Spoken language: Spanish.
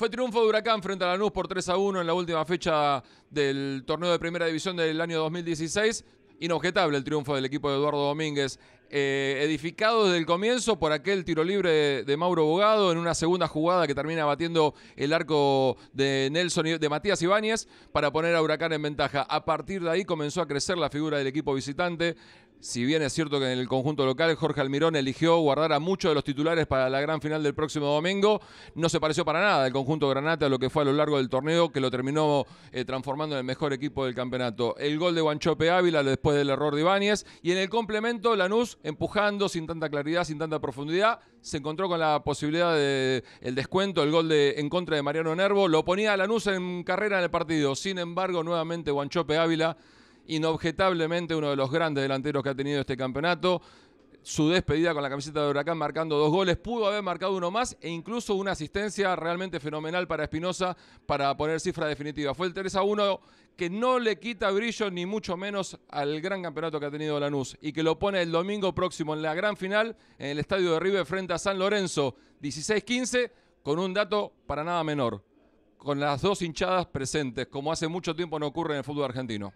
Fue triunfo de Huracán frente a la Lanús por 3 a 1 en la última fecha del torneo de primera división del año 2016. Inobjetable el triunfo del equipo de Eduardo Domínguez eh, edificado desde el comienzo por aquel tiro libre de, Mauro Bogado en una segunda jugada que termina batiendo el arco de Nelson de Matías Ibáñez para poner a Huracán en ventaja. A partir de ahí comenzó a crecer la figura del equipo visitante. Si bien es cierto que en el conjunto local Jorge Almirón eligió guardar a muchos de los titulares para la gran final del próximo domingo, no se pareció para nada el conjunto Granate a lo que fue a lo largo del torneo, que lo terminó eh, transformando en el mejor equipo del campeonato. El gol de Guanchope Ávila después del error de Ibáñez y en el complemento Lanús empujando sin tanta claridad, sin tanta profundidad, se encontró con la posibilidad del descuento, el gol de, en contra de Mariano Nervo, lo ponía a Lanús en carrera en el partido. Sin embargo, nuevamente Guanchope Ávila inobjetablemente uno de los grandes delanteros que ha tenido este campeonato. Su despedida con la camiseta de Huracán marcando dos goles, pudo haber marcado uno más e incluso una asistencia realmente fenomenal para Espinosa para poner cifra definitiva. Fue el 3 a 1 que no le quita brillo ni mucho menos al gran campeonato que ha tenido Lanús y que lo pone el domingo próximo en la gran final en el estadio de River frente a San Lorenzo, 16-15, con un dato para nada menor con las dos hinchadas presentes, como hace mucho tiempo no ocurre en el fútbol argentino.